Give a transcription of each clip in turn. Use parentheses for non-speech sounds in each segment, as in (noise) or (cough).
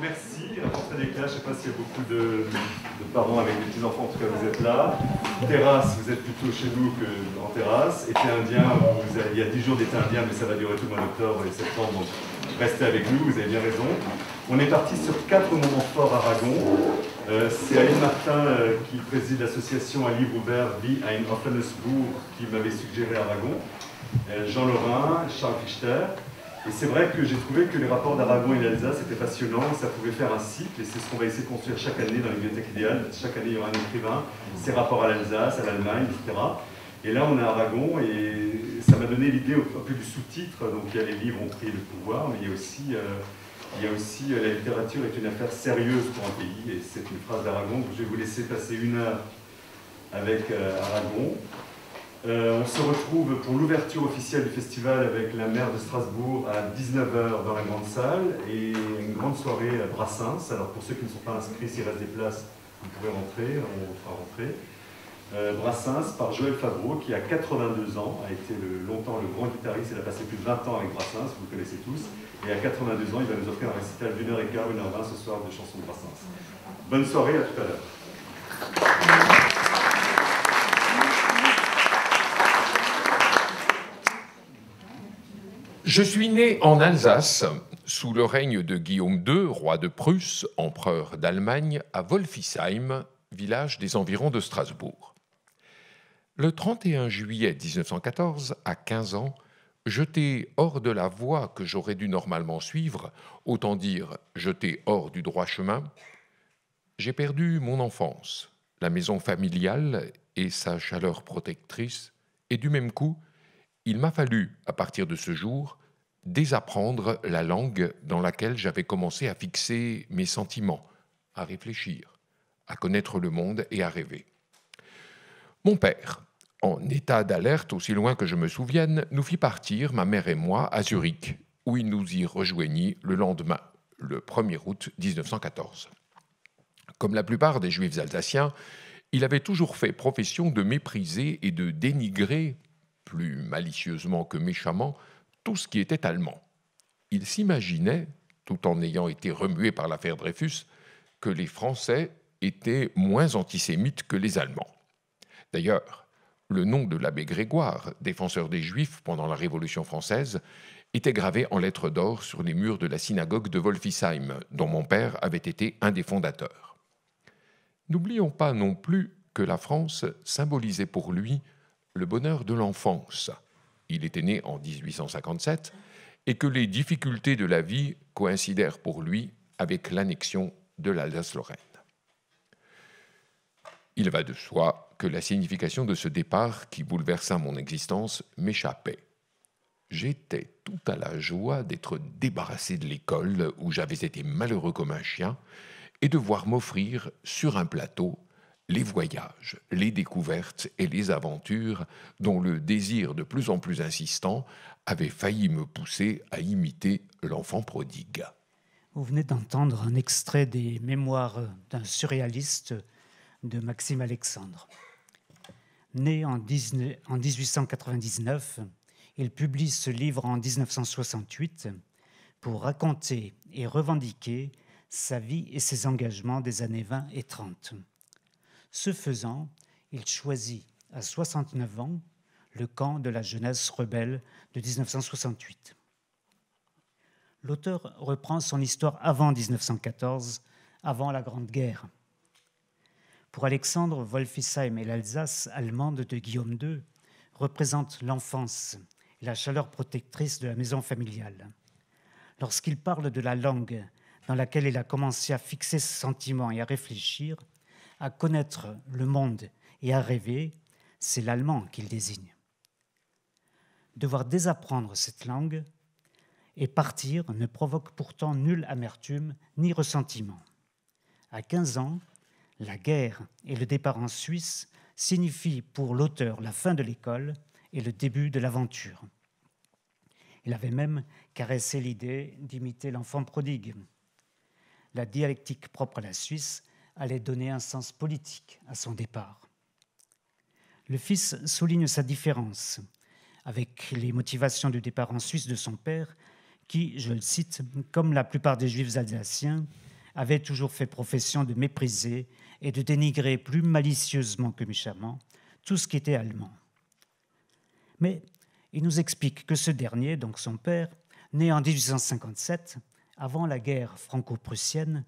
Merci. Je ne sais pas s'il y a beaucoup de parents avec des petits-enfants, en tout cas vous êtes là. Terrasse, vous êtes plutôt chez nous en terrasse. Été indien, il y a dix jours d'été indien, mais ça va durer tout le mois d'octobre et septembre. Restez avec nous, vous avez bien raison. On est parti sur quatre moments forts à Aragon. Euh, c'est Aline Martin euh, qui préside l'association à livre ouvert vie à une qui m'avait suggéré Aragon, euh, Jean Lorrain, Charles Fichter. Et c'est vrai que j'ai trouvé que les rapports d'Aragon et d'Alsace étaient passionnants, ça pouvait faire un cycle, et c'est ce qu'on va essayer de construire chaque année dans la bibliothèque idéale. Chaque année, il y aura un écrivain, ses rapports à l'Alsace, à l'Allemagne, etc. Et là, on a Aragon, et ça m'a donné l'idée un peu du sous-titre. Donc, il y a les livres ont pris le pouvoir, mais il y a aussi il y a aussi euh, la littérature est une affaire sérieuse pour un pays, et c'est une phrase d'Aragon. Je vais vous laisser passer une heure avec euh, Aragon. Euh, on se retrouve pour l'ouverture officielle du festival avec la maire de Strasbourg à 19h dans la grande salle et une grande soirée à Brassens. Alors pour ceux qui ne sont pas inscrits, s'il reste des places, vous pouvez rentrer, on fera rentrer. Euh, Brassens par Joël Favreau qui a 82 ans, a été longtemps le grand guitariste, il a passé plus de 20 ans avec Brassens, vous le connaissez tous. Et à 92 ans, il va nous offrir un récital d'une heure et quart, une heure vingt ce soir de chansons de croissance. Bonne soirée, à tout à l'heure. Je suis né en Alsace sous le règne de Guillaume II, roi de Prusse, empereur d'Allemagne, à Wolfisheim, village des environs de Strasbourg. Le 31 juillet 1914, à 15 ans, jeté hors de la voie que j'aurais dû normalement suivre, autant dire jeté hors du droit chemin, j'ai perdu mon enfance, la maison familiale et sa chaleur protectrice, et du même coup, il m'a fallu, à partir de ce jour, désapprendre la langue dans laquelle j'avais commencé à fixer mes sentiments, à réfléchir, à connaître le monde et à rêver. Mon père, en état d'alerte aussi loin que je me souvienne, nous fit partir, ma mère et moi, à Zurich, où il nous y rejoignit le lendemain, le 1er août 1914. Comme la plupart des juifs alsaciens, il avait toujours fait profession de mépriser et de dénigrer, plus malicieusement que méchamment, tout ce qui était allemand. Il s'imaginait, tout en ayant été remué par l'affaire Dreyfus, que les Français étaient moins antisémites que les Allemands. D'ailleurs, le nom de l'abbé Grégoire, défenseur des Juifs pendant la Révolution française, était gravé en lettres d'or sur les murs de la synagogue de Wolfisheim, dont mon père avait été un des fondateurs. N'oublions pas non plus que la France symbolisait pour lui le bonheur de l'enfance. Il était né en 1857 et que les difficultés de la vie coïncidèrent pour lui avec l'annexion de l'Alsace-Lorraine. Il va de soi que la signification de ce départ qui bouleversa mon existence m'échappait. J'étais tout à la joie d'être débarrassé de l'école où j'avais été malheureux comme un chien et de voir m'offrir sur un plateau les voyages, les découvertes et les aventures dont le désir de plus en plus insistant avait failli me pousser à imiter l'enfant prodigue. Vous venez d'entendre un extrait des mémoires d'un surréaliste de Maxime Alexandre. Né en, 1899, il publie ce livre en 1968 pour raconter et revendiquer sa vie et ses engagements des années 20 et 30. Ce faisant, il choisit à 69 ans le camp de la jeunesse rebelle de 1968. L'auteur reprend son histoire avant 1914, avant la Grande Guerre. Pour Alexandre, Wolfisheim et l'Alsace allemande de Guillaume II représentent l'enfance et la chaleur protectrice de la maison familiale. Lorsqu'il parle de la langue dans laquelle il a commencé à fixer ses sentiments et à réfléchir, à connaître le monde et à rêver, c'est l'allemand qu'il désigne. Devoir désapprendre cette langue et partir ne provoque pourtant nulle amertume ni ressentiment. À 15 ans, la guerre et le départ en Suisse signifient pour l'auteur la fin de l'école et le début de l'aventure. Il avait même caressé l'idée d'imiter l'enfant prodigue. La dialectique propre à la Suisse allait donner un sens politique à son départ. Le fils souligne sa différence avec les motivations du départ en Suisse de son père, qui, je le cite, comme la plupart des juifs alsaciens, avait toujours fait profession de mépriser et de dénigrer plus malicieusement que méchamment tout ce qui était allemand. Mais il nous explique que ce dernier, donc son père, né en 1857, avant la guerre franco-prussienne,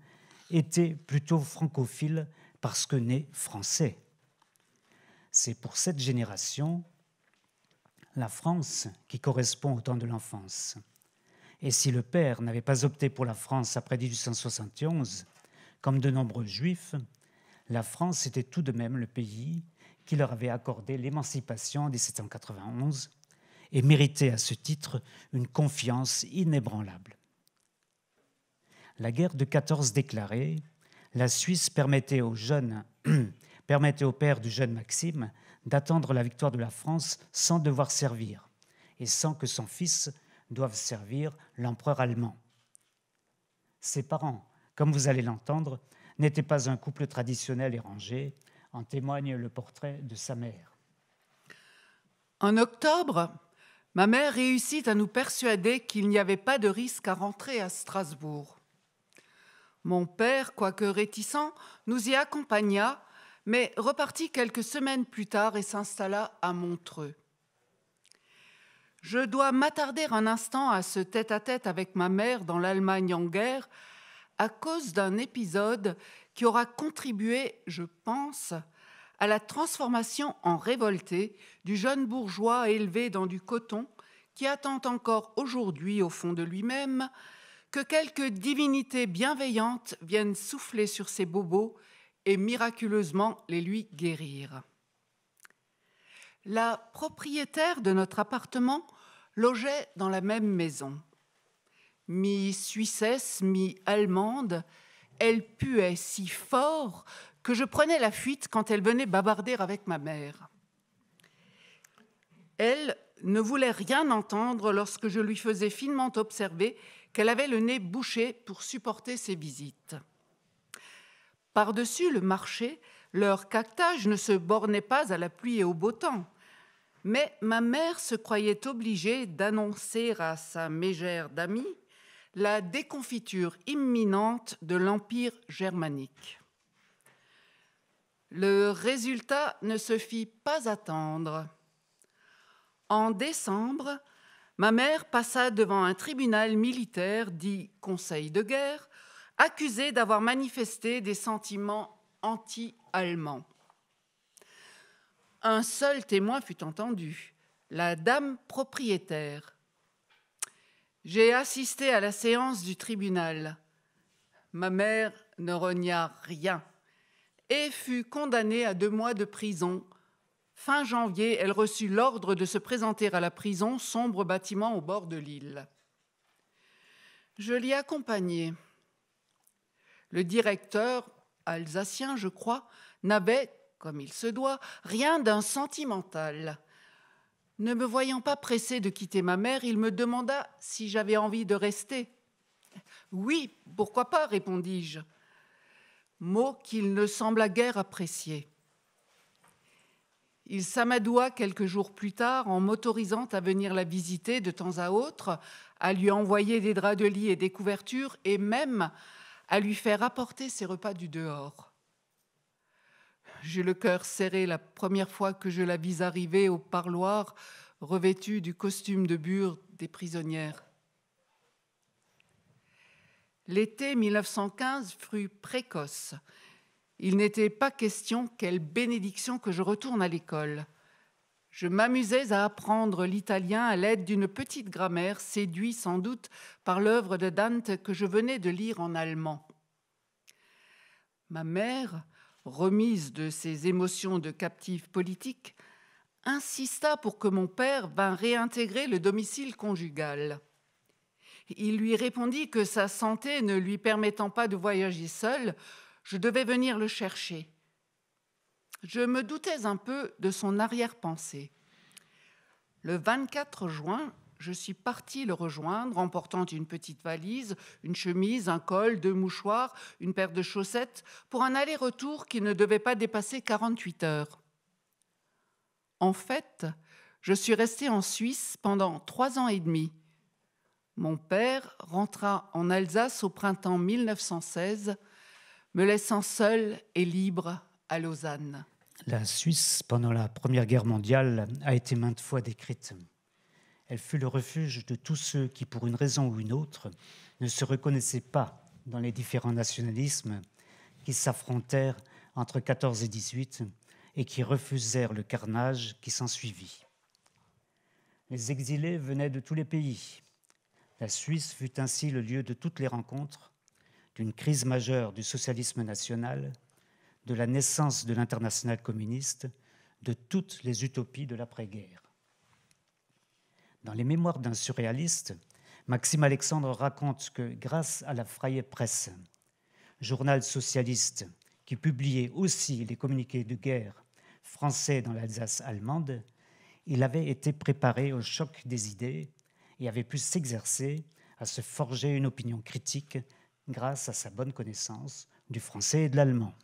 était plutôt francophile parce que né français. C'est pour cette génération la France qui correspond au temps de l'enfance. Et si le père n'avait pas opté pour la France après 1871, comme de nombreux juifs, la France était tout de même le pays qui leur avait accordé l'émancipation en 1791 et méritait à ce titre une confiance inébranlable. La guerre de 14 déclarée, la Suisse permettait aux jeunes, (clears throat) au père du jeune Maxime d'attendre la victoire de la France sans devoir servir et sans que son fils doive servir l'empereur allemand. Ses parents, comme vous allez l'entendre, N'était pas un couple traditionnel et rangé, en témoigne le portrait de sa mère. En octobre, ma mère réussit à nous persuader qu'il n'y avait pas de risque à rentrer à Strasbourg. Mon père, quoique réticent, nous y accompagna, mais repartit quelques semaines plus tard et s'installa à Montreux. Je dois m'attarder un instant à ce tête à -tête avec ma mère dans l'Allemagne en guerre, à cause d'un épisode qui aura contribué, je pense, à la transformation en révolté du jeune bourgeois élevé dans du coton qui attend encore aujourd'hui au fond de lui-même que quelques divinités bienveillantes viennent souffler sur ses bobos et miraculeusement les lui guérir. La propriétaire de notre appartement logeait dans la même maison mi-suissesse, mi-allemande, elle puait si fort que je prenais la fuite quand elle venait babarder avec ma mère. Elle ne voulait rien entendre lorsque je lui faisais finement observer qu'elle avait le nez bouché pour supporter ses visites. Par-dessus le marché, leur cactage ne se bornait pas à la pluie et au beau temps. Mais ma mère se croyait obligée d'annoncer à sa mégère d'amis la déconfiture imminente de l'Empire germanique. Le résultat ne se fit pas attendre. En décembre, ma mère passa devant un tribunal militaire dit Conseil de guerre, accusée d'avoir manifesté des sentiments anti-allemands. Un seul témoin fut entendu, la dame propriétaire, j'ai assisté à la séance du tribunal. Ma mère ne renia rien et fut condamnée à deux mois de prison. Fin janvier, elle reçut l'ordre de se présenter à la prison, sombre bâtiment au bord de l'île. Je l'y accompagnai. Le directeur, alsacien je crois, n'avait, comme il se doit, rien d'un sentimental. Ne me voyant pas pressé de quitter ma mère, il me demanda si j'avais envie de rester. Oui, pourquoi pas, répondis-je, mot qu'il ne sembla guère apprécier. Il s'amadoua quelques jours plus tard en m'autorisant à venir la visiter de temps à autre, à lui envoyer des draps de lit et des couvertures, et même à lui faire apporter ses repas du dehors. J'ai le cœur serré la première fois que je la vis arriver au parloir, revêtue du costume de bure des prisonnières. L'été 1915 fut précoce. Il n'était pas question quelle bénédiction que je retourne à l'école. Je m'amusais à apprendre l'italien à l'aide d'une petite grammaire séduite sans doute par l'œuvre de Dante que je venais de lire en allemand. Ma mère, remise de ses émotions de captive politique, insista pour que mon père vînt réintégrer le domicile conjugal. Il lui répondit que sa santé ne lui permettant pas de voyager seul, je devais venir le chercher. Je me doutais un peu de son arrière-pensée. Le 24 juin, je suis partie le rejoindre emportant une petite valise, une chemise, un col, deux mouchoirs, une paire de chaussettes, pour un aller-retour qui ne devait pas dépasser 48 heures. En fait, je suis restée en Suisse pendant trois ans et demi. Mon père rentra en Alsace au printemps 1916, me laissant seul et libre à Lausanne. La Suisse, pendant la Première Guerre mondiale, a été maintes fois décrite elle fut le refuge de tous ceux qui, pour une raison ou une autre, ne se reconnaissaient pas dans les différents nationalismes qui s'affrontèrent entre 14 et 18 et qui refusèrent le carnage qui s'ensuivit. Les exilés venaient de tous les pays. La Suisse fut ainsi le lieu de toutes les rencontres, d'une crise majeure du socialisme national, de la naissance de l'international communiste, de toutes les utopies de l'après-guerre. Dans les mémoires d'un surréaliste, Maxime Alexandre raconte que grâce à la Freie Presse, journal socialiste qui publiait aussi les communiqués de guerre français dans l'Alsace allemande, il avait été préparé au choc des idées et avait pu s'exercer à se forger une opinion critique grâce à sa bonne connaissance du français et de l'allemand.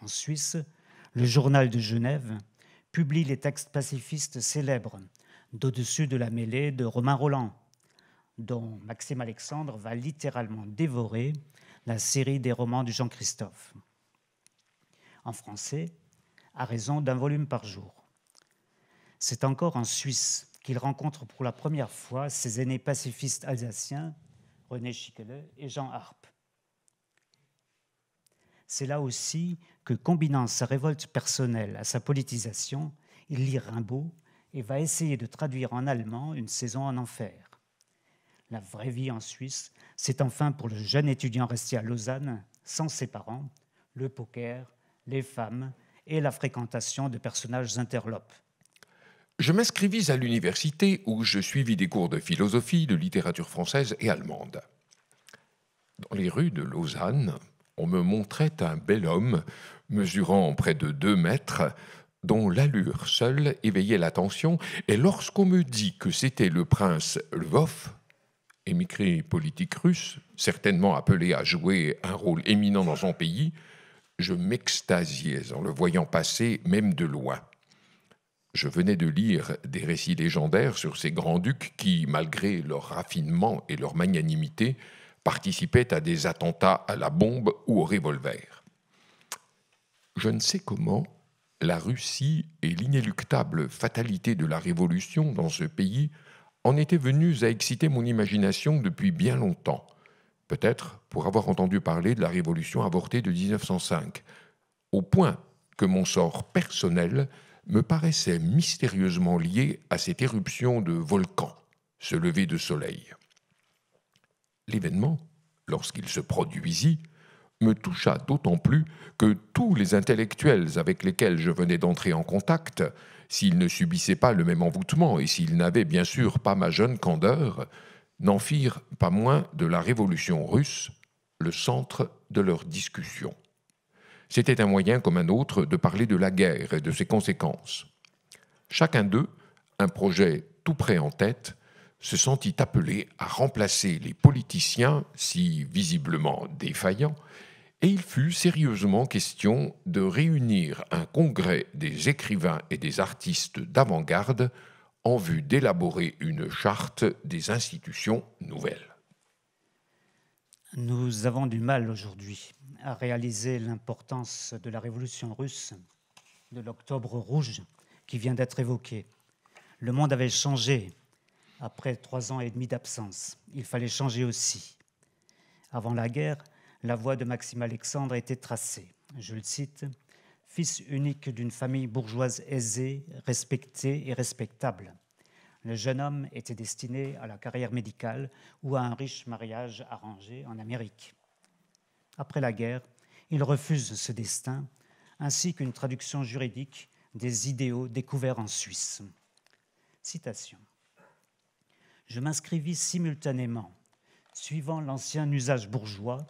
En Suisse, le journal de Genève publie les textes pacifistes célèbres d'au-dessus de la mêlée de Romain Roland, dont Maxime Alexandre va littéralement dévorer la série des romans du Jean-Christophe. En français, à raison d'un volume par jour. C'est encore en Suisse qu'il rencontre pour la première fois ses aînés pacifistes alsaciens, René Chiquelet et Jean Harpe. C'est là aussi que, combinant sa révolte personnelle à sa politisation, il lit Rimbaud et va essayer de traduire en allemand une saison en enfer. La vraie vie en Suisse, c'est enfin pour le jeune étudiant resté à Lausanne, sans ses parents, le poker, les femmes et la fréquentation de personnages interlopes. Je m'inscrivis à l'université où je suivis des cours de philosophie, de littérature française et allemande. Dans les rues de Lausanne, on me montrait un bel homme, mesurant près de deux mètres, dont l'allure seule éveillait l'attention, et lorsqu'on me dit que c'était le prince Lvov, émigré politique russe, certainement appelé à jouer un rôle éminent dans son pays, je m'extasiais en le voyant passer même de loin. Je venais de lire des récits légendaires sur ces grands-ducs qui, malgré leur raffinement et leur magnanimité, participaient à des attentats à la bombe ou au revolver. Je ne sais comment, la Russie et l'inéluctable fatalité de la révolution dans ce pays en étaient venues à exciter mon imagination depuis bien longtemps, peut-être pour avoir entendu parler de la révolution avortée de 1905, au point que mon sort personnel me paraissait mystérieusement lié à cette éruption de volcan, ce lever de soleil. L'événement, lorsqu'il se produisit, me toucha d'autant plus que tous les intellectuels avec lesquels je venais d'entrer en contact, s'ils ne subissaient pas le même envoûtement et s'ils n'avaient bien sûr pas ma jeune candeur, n'en firent pas moins de la révolution russe le centre de leur discussion. C'était un moyen comme un autre de parler de la guerre et de ses conséquences. Chacun d'eux, un projet tout prêt en tête, se sentit appelé à remplacer les politiciens, si visiblement défaillants, et il fut sérieusement question de réunir un congrès des écrivains et des artistes d'avant-garde en vue d'élaborer une charte des institutions nouvelles. Nous avons du mal aujourd'hui à réaliser l'importance de la révolution russe, de l'octobre rouge qui vient d'être évoquée. Le monde avait changé après trois ans et demi d'absence. Il fallait changer aussi. Avant la guerre, la voie de Maxime Alexandre était tracée. Je le cite Fils unique d'une famille bourgeoise aisée, respectée et respectable. Le jeune homme était destiné à la carrière médicale ou à un riche mariage arrangé en Amérique. Après la guerre, il refuse ce destin, ainsi qu'une traduction juridique des idéaux découverts en Suisse. Citation. Je m'inscrivis simultanément, suivant l'ancien usage bourgeois,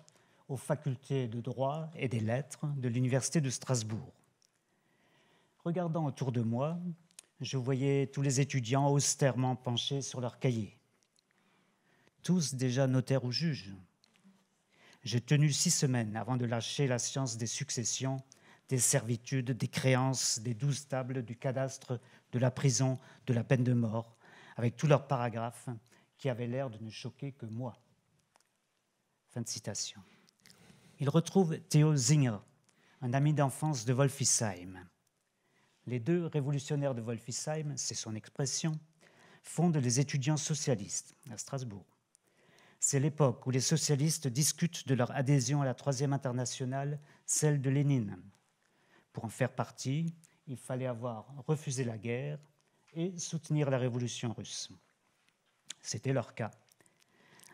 aux facultés de droit et des lettres de l'Université de Strasbourg. Regardant autour de moi, je voyais tous les étudiants austèrement penchés sur leurs cahiers. Tous déjà notaires ou juges. J'ai tenu six semaines avant de lâcher la science des successions, des servitudes, des créances, des douze tables du cadastre, de la prison, de la peine de mort, avec tous leurs paragraphes qui avaient l'air de ne choquer que moi. Fin de citation il retrouve Théo Zinger, un ami d'enfance de Wolfisheim. Les deux révolutionnaires de Wolfisheim, c'est son expression, fondent les étudiants socialistes à Strasbourg. C'est l'époque où les socialistes discutent de leur adhésion à la Troisième Internationale, celle de Lénine. Pour en faire partie, il fallait avoir refusé la guerre et soutenir la révolution russe. C'était leur cas.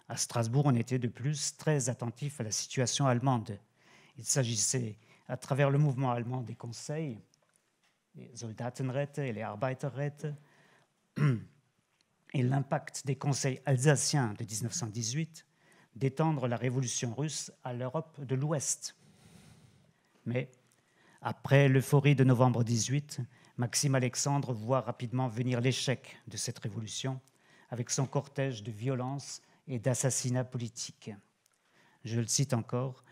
À Strasbourg, on était de plus très attentif à la situation allemande. Il s'agissait, à travers le mouvement allemand des conseils, les Soldatenräte et les Arbeiterräte, et l'impact des conseils alsaciens de 1918, d'étendre la révolution russe à l'Europe de l'Ouest. Mais, après l'euphorie de novembre 18, Maxime Alexandre voit rapidement venir l'échec de cette révolution, avec son cortège de violences et d'assassinats politiques. Je le cite encore,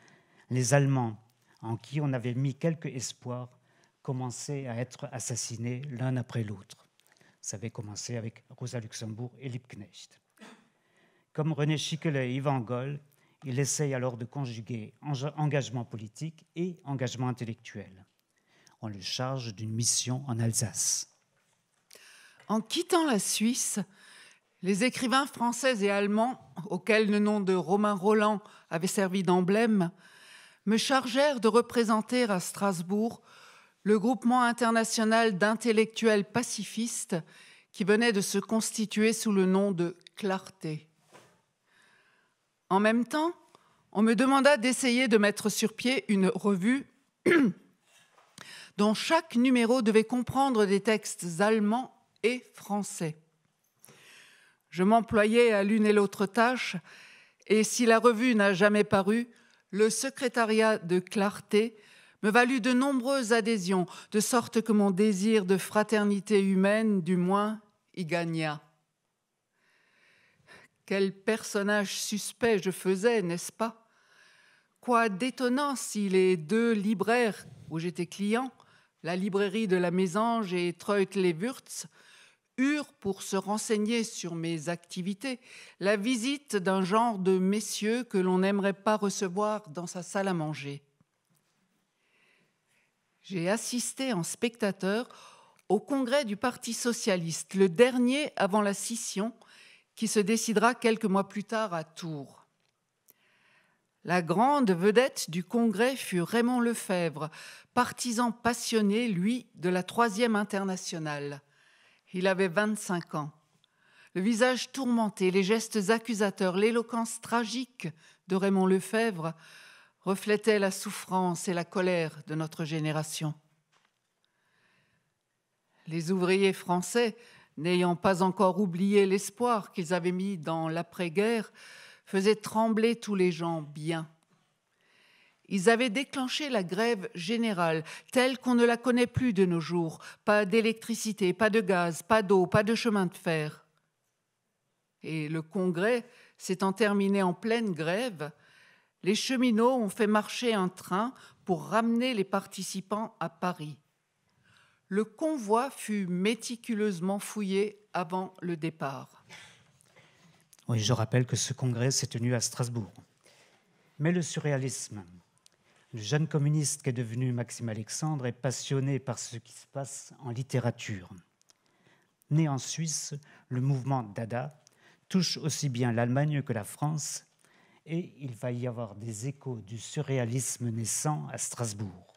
les Allemands, en qui on avait mis quelque espoir, commençaient à être assassinés l'un après l'autre. Ça avait commencé avec Rosa Luxembourg et Liebknecht. Comme René Schickele et Yvan Goll, il essaye alors de conjuguer engagement politique et engagement intellectuel. On le charge d'une mission en Alsace. En quittant la Suisse, les écrivains français et allemands, auxquels le nom de Romain Roland avait servi d'emblème, me chargèrent de représenter à Strasbourg le groupement international d'intellectuels pacifistes qui venait de se constituer sous le nom de Clarté. En même temps, on me demanda d'essayer de mettre sur pied une revue (clears throat) dont chaque numéro devait comprendre des textes allemands et français. Je m'employais à l'une et l'autre tâche, et si la revue n'a jamais paru, le secrétariat de Clarté me valut de nombreuses adhésions, de sorte que mon désir de fraternité humaine, du moins, y gagna. Quel personnage suspect je faisais, n'est-ce pas Quoi d'étonnant si les deux libraires où j'étais client, la librairie de la Mésange et treut les pour se renseigner sur mes activités, la visite d'un genre de messieurs que l'on n'aimerait pas recevoir dans sa salle à manger. J'ai assisté en spectateur au congrès du Parti socialiste, le dernier avant la scission, qui se décidera quelques mois plus tard à Tours. La grande vedette du congrès fut Raymond Lefebvre, partisan passionné, lui, de la Troisième Internationale. Il avait 25 ans. Le visage tourmenté, les gestes accusateurs, l'éloquence tragique de Raymond Lefebvre reflétaient la souffrance et la colère de notre génération. Les ouvriers français, n'ayant pas encore oublié l'espoir qu'ils avaient mis dans l'après-guerre, faisaient trembler tous les gens bien ils avaient déclenché la grève générale, telle qu'on ne la connaît plus de nos jours. Pas d'électricité, pas de gaz, pas d'eau, pas de chemin de fer. Et le Congrès s'étant terminé en pleine grève, les cheminots ont fait marcher un train pour ramener les participants à Paris. Le convoi fut méticuleusement fouillé avant le départ. Oui, je rappelle que ce congrès s'est tenu à Strasbourg. Mais le surréalisme, le jeune communiste qui est devenu Maxime Alexandre est passionné par ce qui se passe en littérature. Né en Suisse, le mouvement Dada touche aussi bien l'Allemagne que la France et il va y avoir des échos du surréalisme naissant à Strasbourg.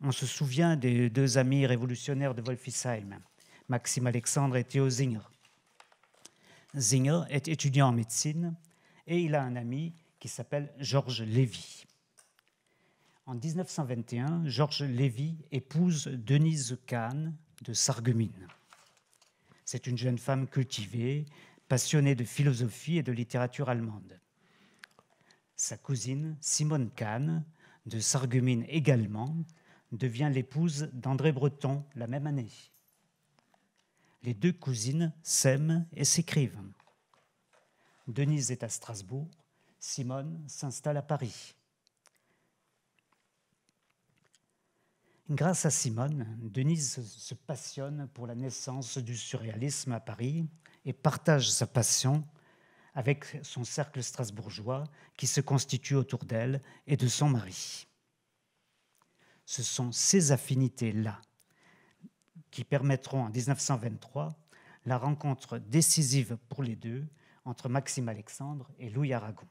On se souvient des deux amis révolutionnaires de Wolfisheim, Maxime Alexandre et Theo Zinger. Zinger est étudiant en médecine et il a un ami qui s'appelle Georges Lévy. En 1921, Georges Lévy épouse Denise Kahn de Sarreguemines. C'est une jeune femme cultivée, passionnée de philosophie et de littérature allemande. Sa cousine, Simone Kahn, de Sarreguemines également, devient l'épouse d'André Breton la même année. Les deux cousines s'aiment et s'écrivent. Denise est à Strasbourg, Simone s'installe à Paris. Grâce à Simone, Denise se passionne pour la naissance du surréalisme à Paris et partage sa passion avec son cercle strasbourgeois qui se constitue autour d'elle et de son mari. Ce sont ces affinités-là qui permettront en 1923 la rencontre décisive pour les deux entre Maxime Alexandre et Louis Aragon.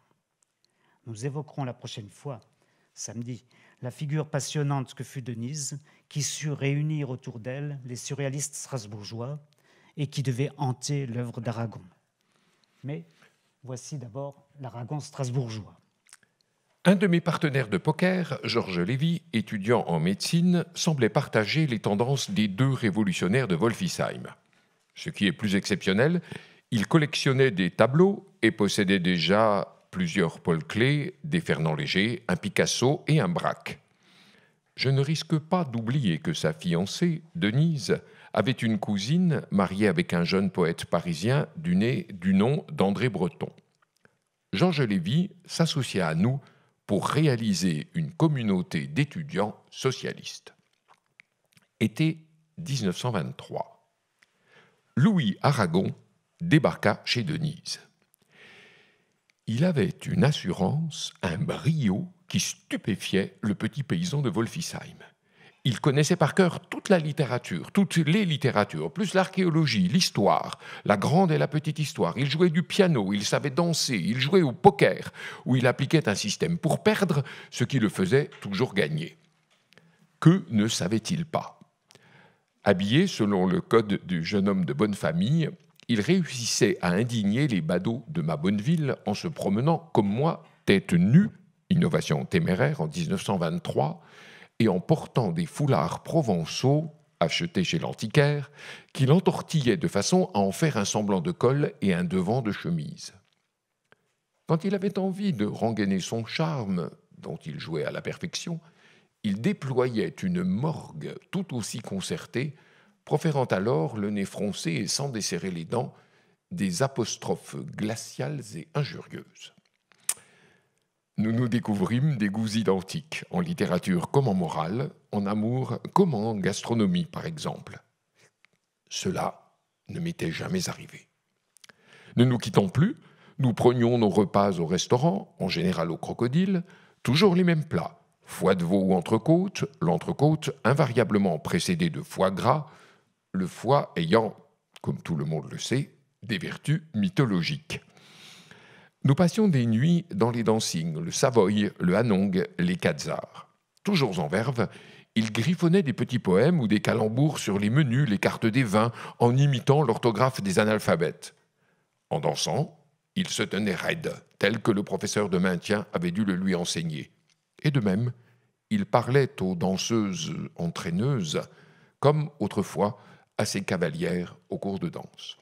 Nous évoquerons la prochaine fois, samedi, la figure passionnante que fut Denise, qui sut réunir autour d'elle les surréalistes strasbourgeois et qui devait hanter l'œuvre d'Aragon. Mais voici d'abord l'Aragon strasbourgeois. Un de mes partenaires de poker, Georges Lévy, étudiant en médecine, semblait partager les tendances des deux révolutionnaires de Wolfisheim. Ce qui est plus exceptionnel, il collectionnait des tableaux et possédait déjà plusieurs Paul Klee, des Fernand Léger, un Picasso et un Braque. Je ne risque pas d'oublier que sa fiancée, Denise, avait une cousine mariée avec un jeune poète parisien du, nez, du nom d'André Breton. Georges Lévy s'associa à nous pour réaliser une communauté d'étudiants socialistes. Été 1923. Louis Aragon débarqua chez Denise. Il avait une assurance, un brio qui stupéfiait le petit paysan de Wolfisheim. Il connaissait par cœur toute la littérature, toutes les littératures, plus l'archéologie, l'histoire, la grande et la petite histoire. Il jouait du piano, il savait danser, il jouait au poker, où il appliquait un système pour perdre, ce qui le faisait toujours gagner. Que ne savait-il pas Habillé selon le code du jeune homme de bonne famille, il réussissait à indigner les badauds de ma bonne ville en se promenant, comme moi, tête nue, innovation téméraire en 1923, et en portant des foulards provençaux achetés chez l'antiquaire, qu'il entortillait de façon à en faire un semblant de col et un devant de chemise. Quand il avait envie de rengainer son charme, dont il jouait à la perfection, il déployait une morgue tout aussi concertée proférant alors, le nez froncé et sans desserrer les dents, des apostrophes glaciales et injurieuses. Nous nous découvrîmes des goûts identiques, en littérature comme en morale, en amour comme en gastronomie par exemple. Cela ne m'était jamais arrivé. Ne nous quittons plus, nous prenions nos repas au restaurant, en général au crocodile, toujours les mêmes plats, foie de veau ou entrecôte, l'entrecôte invariablement précédée de foie gras, le foie ayant, comme tout le monde le sait, des vertus mythologiques. Nous passions des nuits dans les dancings, le Savoy, le Hanong, les Khazars. Toujours en verve, il griffonnait des petits poèmes ou des calembours sur les menus, les cartes des vins, en imitant l'orthographe des analphabètes. En dansant, il se tenait raide, tel que le professeur de maintien avait dû le lui enseigner. Et de même, il parlait aux danseuses entraîneuses, comme autrefois à ses cavalières au cours de danse.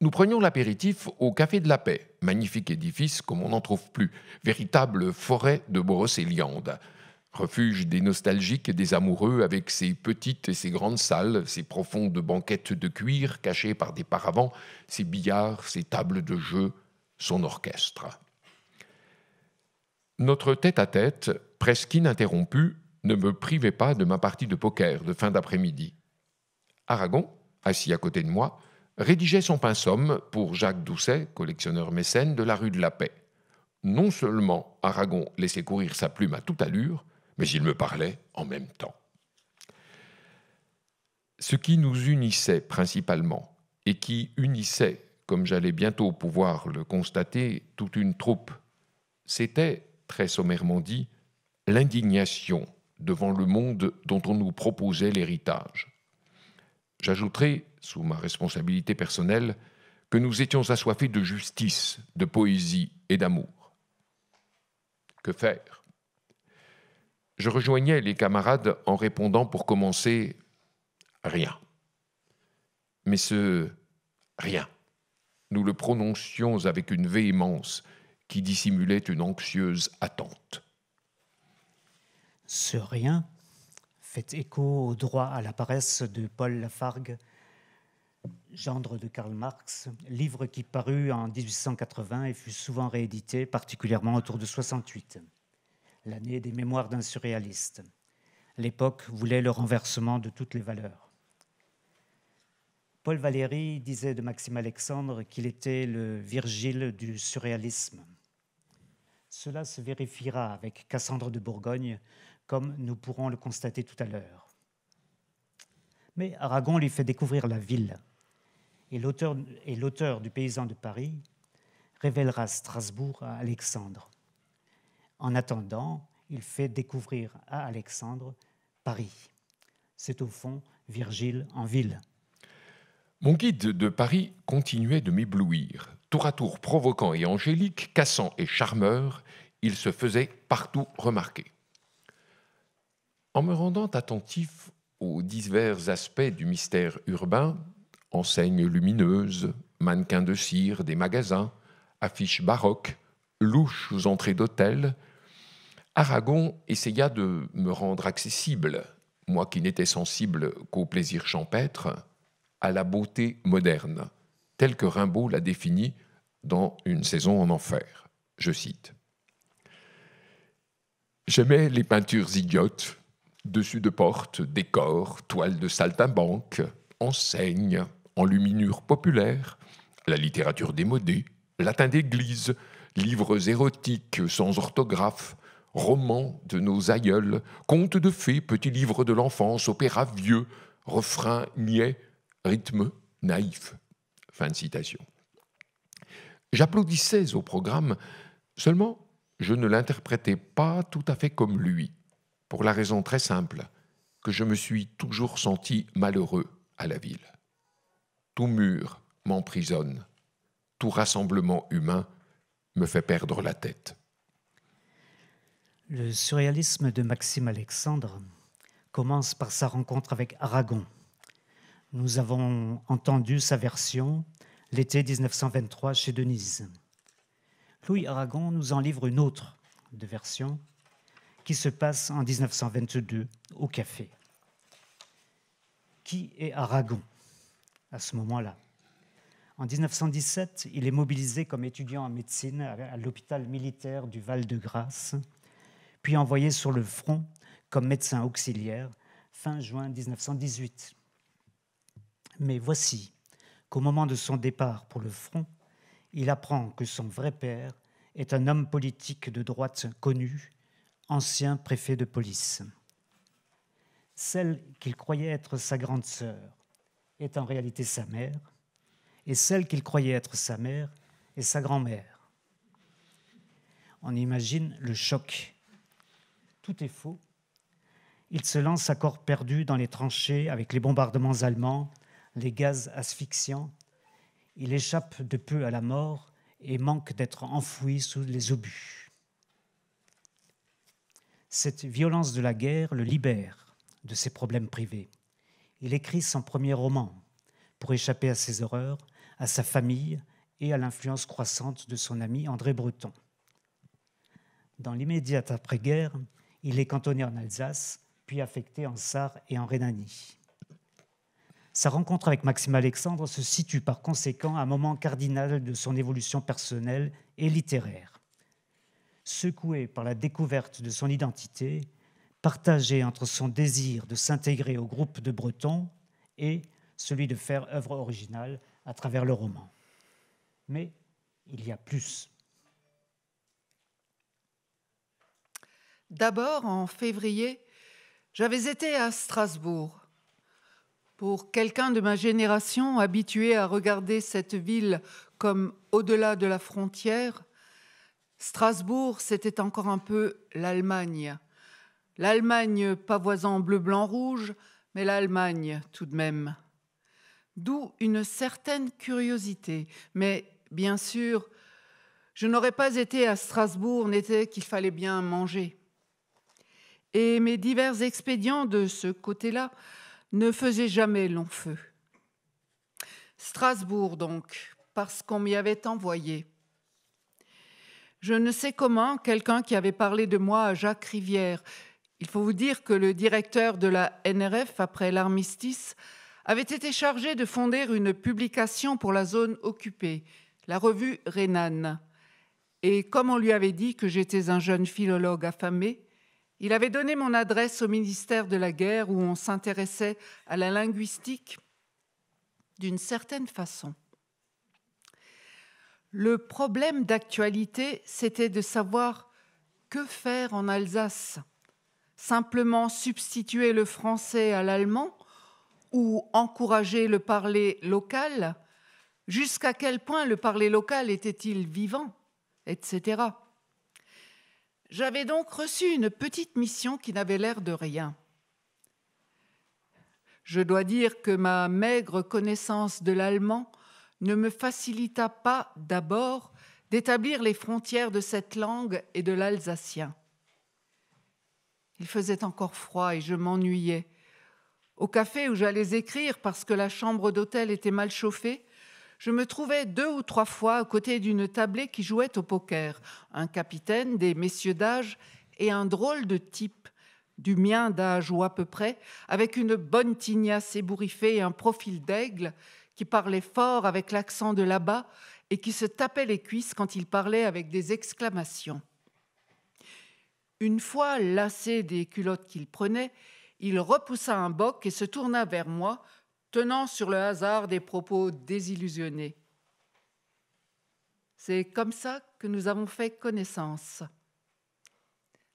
Nous prenions l'apéritif au Café de la Paix, magnifique édifice comme on n'en trouve plus, véritable forêt de Borosséliande, refuge des nostalgiques et des amoureux avec ses petites et ses grandes salles, ses profondes banquettes de cuir cachées par des paravents, ses billards, ses tables de jeu, son orchestre. Notre tête-à-tête, -tête, presque ininterrompu, ne me privait pas de ma partie de poker de fin d'après-midi. Aragon, assis à côté de moi, rédigeait son pinsomme pour Jacques Doucet, collectionneur mécène de la rue de la Paix. Non seulement Aragon laissait courir sa plume à toute allure, mais il me parlait en même temps. Ce qui nous unissait principalement, et qui unissait, comme j'allais bientôt pouvoir le constater, toute une troupe, c'était, très sommairement dit, l'indignation devant le monde dont on nous proposait l'héritage. J'ajouterai, sous ma responsabilité personnelle, que nous étions assoiffés de justice, de poésie et d'amour. Que faire Je rejoignais les camarades en répondant pour commencer rien. Mais ce rien, nous le prononcions avec une véhémence qui dissimulait une anxieuse attente. Ce rien fait écho au droit à la paresse de Paul Lafargue, gendre de Karl Marx, livre qui parut en 1880 et fut souvent réédité, particulièrement autour de 68, l'année des mémoires d'un surréaliste. L'époque voulait le renversement de toutes les valeurs. Paul Valéry disait de Maxime Alexandre qu'il était le Virgile du surréalisme. Cela se vérifiera avec Cassandre de Bourgogne, comme nous pourrons le constater tout à l'heure. Mais Aragon lui fait découvrir la ville, et l'auteur du Paysan de Paris révélera Strasbourg à Alexandre. En attendant, il fait découvrir à Alexandre Paris. C'est au fond Virgile en ville. Mon guide de Paris continuait de m'éblouir. Tour à tour provoquant et angélique, cassant et charmeur, il se faisait partout remarquer. En me rendant attentif aux divers aspects du mystère urbain, enseignes lumineuses, mannequins de cire des magasins, affiches baroques, louches aux entrées d'hôtels, Aragon essaya de me rendre accessible, moi qui n'étais sensible qu'au plaisir champêtre, à la beauté moderne, telle que Rimbaud l'a définie dans Une saison en enfer. Je cite. J'aimais les peintures idiotes, Dessus de porte, décors, toiles de saltimbanque, enseignes, enluminures populaires, la littérature démodée, latin d'église, livres érotiques sans orthographe, romans de nos aïeuls, contes de fées, petits livres de l'enfance, opéras vieux, refrains niais, rythme naïf. Fin de citation. J'applaudissais au programme, seulement je ne l'interprétais pas tout à fait comme lui pour la raison très simple que je me suis toujours senti malheureux à la ville. Tout mur m'emprisonne, tout rassemblement humain me fait perdre la tête. Le surréalisme de Maxime Alexandre commence par sa rencontre avec Aragon. Nous avons entendu sa version l'été 1923 chez Denise. Louis Aragon nous en livre une autre de version qui se passe en 1922 au café. Qui est Aragon à ce moment-là En 1917, il est mobilisé comme étudiant en médecine à l'hôpital militaire du Val-de-Grâce, puis envoyé sur le front comme médecin auxiliaire fin juin 1918. Mais voici qu'au moment de son départ pour le front, il apprend que son vrai père est un homme politique de droite connu ancien préfet de police. Celle qu'il croyait être sa grande sœur est en réalité sa mère, et celle qu'il croyait être sa mère est sa grand-mère. On imagine le choc. Tout est faux. Il se lance à corps perdu dans les tranchées avec les bombardements allemands, les gaz asphyxiants. Il échappe de peu à la mort et manque d'être enfoui sous les obus. Cette violence de la guerre le libère de ses problèmes privés. Il écrit son premier roman pour échapper à ses horreurs, à sa famille et à l'influence croissante de son ami André Breton. Dans l'immédiate après-guerre, il est cantonné en Alsace, puis affecté en Sarre et en Rhénanie. Sa rencontre avec Maxime Alexandre se situe par conséquent à un moment cardinal de son évolution personnelle et littéraire secoué par la découverte de son identité, partagé entre son désir de s'intégrer au groupe de Bretons et celui de faire œuvre originale à travers le roman. Mais il y a plus. D'abord, en février, j'avais été à Strasbourg. Pour quelqu'un de ma génération habitué à regarder cette ville comme au-delà de la frontière, Strasbourg, c'était encore un peu l'Allemagne. L'Allemagne pavoisant bleu, blanc, rouge, mais l'Allemagne tout de même. D'où une certaine curiosité. Mais bien sûr, je n'aurais pas été à Strasbourg, n'était qu'il fallait bien manger. Et mes divers expédients de ce côté-là ne faisaient jamais long feu. Strasbourg donc, parce qu'on m'y avait envoyé. Je ne sais comment, quelqu'un qui avait parlé de moi à Jacques Rivière, il faut vous dire que le directeur de la NRF, après l'armistice, avait été chargé de fonder une publication pour la zone occupée, la revue Rhénane. Et comme on lui avait dit que j'étais un jeune philologue affamé, il avait donné mon adresse au ministère de la Guerre où on s'intéressait à la linguistique d'une certaine façon. Le problème d'actualité, c'était de savoir que faire en Alsace. Simplement substituer le français à l'allemand ou encourager le parler local Jusqu'à quel point le parler local était-il vivant Etc. J'avais donc reçu une petite mission qui n'avait l'air de rien. Je dois dire que ma maigre connaissance de l'allemand ne me facilita pas d'abord d'établir les frontières de cette langue et de l'alsacien. Il faisait encore froid et je m'ennuyais. Au café où j'allais écrire parce que la chambre d'hôtel était mal chauffée, je me trouvais deux ou trois fois à côté d'une tablée qui jouait au poker, un capitaine, des messieurs d'âge et un drôle de type, du mien d'âge ou à peu près, avec une bonne tignasse ébouriffée et un profil d'aigle qui parlait fort avec l'accent de là-bas et qui se tapait les cuisses quand il parlait avec des exclamations. Une fois lassé des culottes qu'il prenait, il repoussa un boc et se tourna vers moi, tenant sur le hasard des propos désillusionnés. C'est comme ça que nous avons fait connaissance.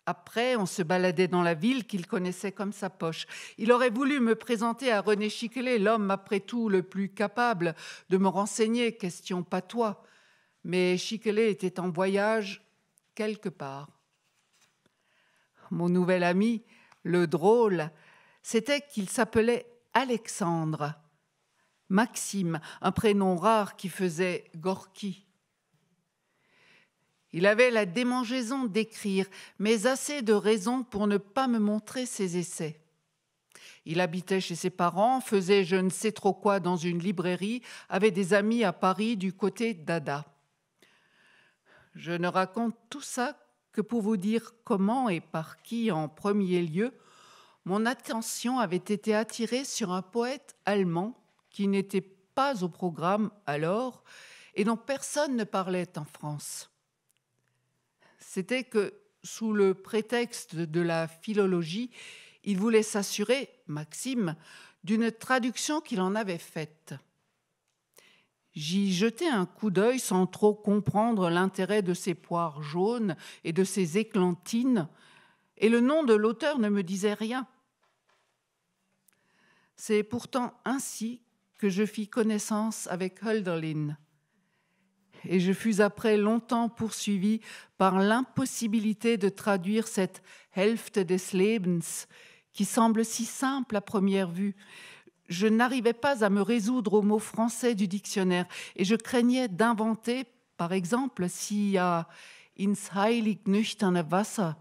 Après, on se baladait dans la ville qu'il connaissait comme sa poche. Il aurait voulu me présenter à René Chiquelet, l'homme après tout le plus capable de me renseigner, question patois. Mais Chiquelet était en voyage quelque part. Mon nouvel ami, le drôle, c'était qu'il s'appelait Alexandre. Maxime, un prénom rare qui faisait Gorky. Il avait la démangeaison d'écrire, mais assez de raisons pour ne pas me montrer ses essais. Il habitait chez ses parents, faisait je ne sais trop quoi dans une librairie, avait des amis à Paris du côté d'Ada. Je ne raconte tout ça que pour vous dire comment et par qui, en premier lieu, mon attention avait été attirée sur un poète allemand qui n'était pas au programme alors et dont personne ne parlait en France c'était que sous le prétexte de la philologie, il voulait s'assurer, Maxime, d'une traduction qu'il en avait faite. J'y jetai un coup d'œil sans trop comprendre l'intérêt de ces poires jaunes et de ces éclantines, et le nom de l'auteur ne me disait rien. C'est pourtant ainsi que je fis connaissance avec Hölderlin, et je fus après longtemps poursuivi par l'impossibilité de traduire cette Hälfte des Lebens qui semble si simple à première vue. Je n'arrivais pas à me résoudre aux mots français du dictionnaire et je craignais d'inventer, par exemple, si à ins heilig nüchterne Wasser,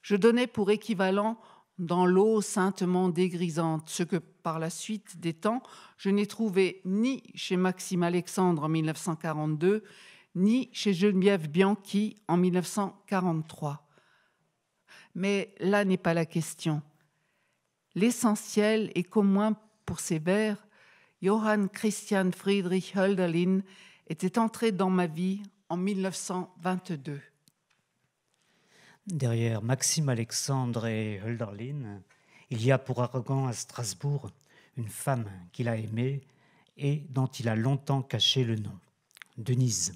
je donnais pour équivalent dans l'eau saintement dégrisante, ce que par la suite des temps, je n'ai trouvé ni chez Maxime Alexandre en 1942, ni chez Geneviève Bianchi en 1943. Mais là n'est pas la question. L'essentiel est qu'au moins pour ces vers, Johann Christian Friedrich Hölderlin était entré dans ma vie en 1922. Derrière Maxime Alexandre et Hölderlin, il y a pour arrogant à Strasbourg une femme qu'il a aimée et dont il a longtemps caché le nom, Denise,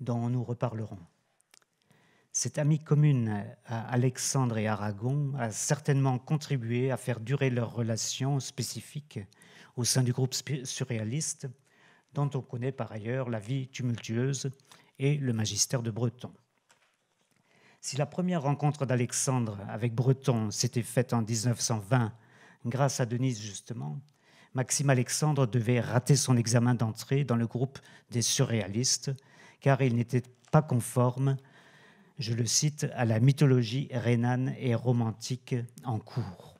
dont nous reparlerons. Cette amie commune à Alexandre et Aragon a certainement contribué à faire durer leur relation spécifique au sein du groupe surréaliste, dont on connaît par ailleurs la vie tumultueuse et le magistère de Breton. Si la première rencontre d'Alexandre avec Breton s'était faite en 1920 grâce à Denise justement, Maxime Alexandre devait rater son examen d'entrée dans le groupe des surréalistes, car il n'était pas conforme, je le cite, à la mythologie rhénane et romantique en cours.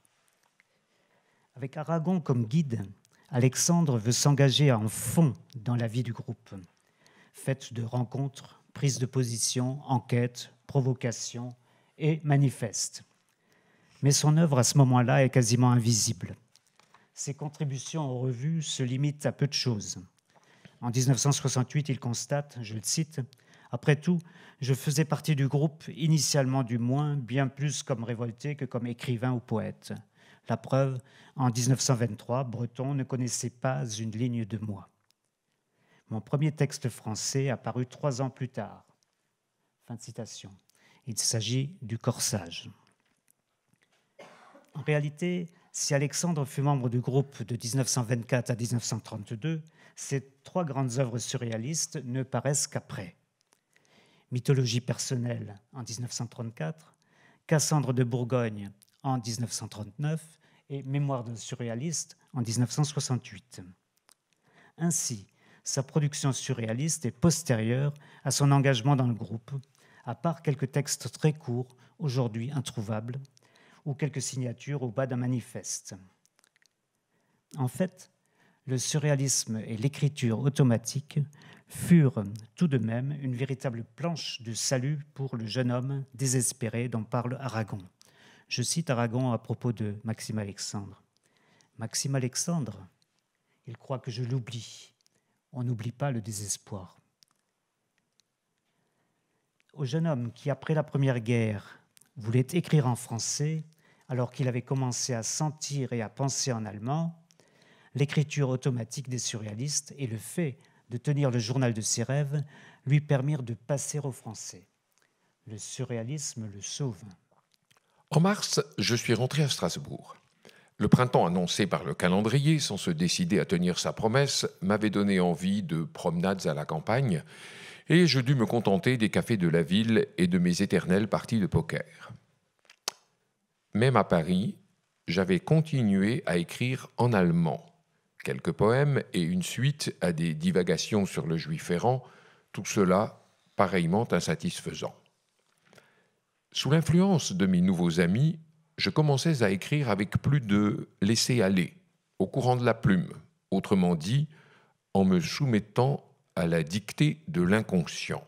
Avec Aragon comme guide, Alexandre veut s'engager en fond dans la vie du groupe, fête de rencontres, prises de position, enquêtes, provocations et manifestes mais son œuvre à ce moment-là est quasiment invisible. Ses contributions aux revues se limitent à peu de choses. En 1968, il constate, je le cite, Après tout, je faisais partie du groupe, initialement du moins, bien plus comme révolté que comme écrivain ou poète. La preuve, en 1923, Breton ne connaissait pas une ligne de moi. Mon premier texte français apparu trois ans plus tard. Fin de citation. Il s'agit du corsage. En réalité, si Alexandre fut membre du groupe de 1924 à 1932, ses trois grandes œuvres surréalistes ne paraissent qu'après. Mythologie personnelle en 1934, Cassandre de Bourgogne en 1939 et Mémoire d'un surréaliste en 1968. Ainsi, sa production surréaliste est postérieure à son engagement dans le groupe, à part quelques textes très courts, aujourd'hui introuvables, ou quelques signatures au bas d'un manifeste. En fait, le surréalisme et l'écriture automatique furent tout de même une véritable planche de salut pour le jeune homme désespéré dont parle Aragon. Je cite Aragon à propos de Maxime Alexandre. Maxime Alexandre, il croit que je l'oublie. On n'oublie pas le désespoir. Au jeune homme qui, après la Première Guerre, voulait écrire en français, alors qu'il avait commencé à sentir et à penser en allemand, l'écriture automatique des surréalistes et le fait de tenir le journal de ses rêves lui permirent de passer au français. Le surréalisme le sauve. En mars, je suis rentré à Strasbourg. Le printemps annoncé par le calendrier, sans se décider à tenir sa promesse, m'avait donné envie de promenades à la campagne, et je dus me contenter des cafés de la ville et de mes éternelles parties de poker. Même à Paris, j'avais continué à écrire en allemand. Quelques poèmes et une suite à des divagations sur le juif errant, tout cela pareillement insatisfaisant. Sous l'influence de mes nouveaux amis, je commençais à écrire avec plus de laisser-aller, au courant de la plume, autrement dit, en me soumettant à la dictée de l'inconscient.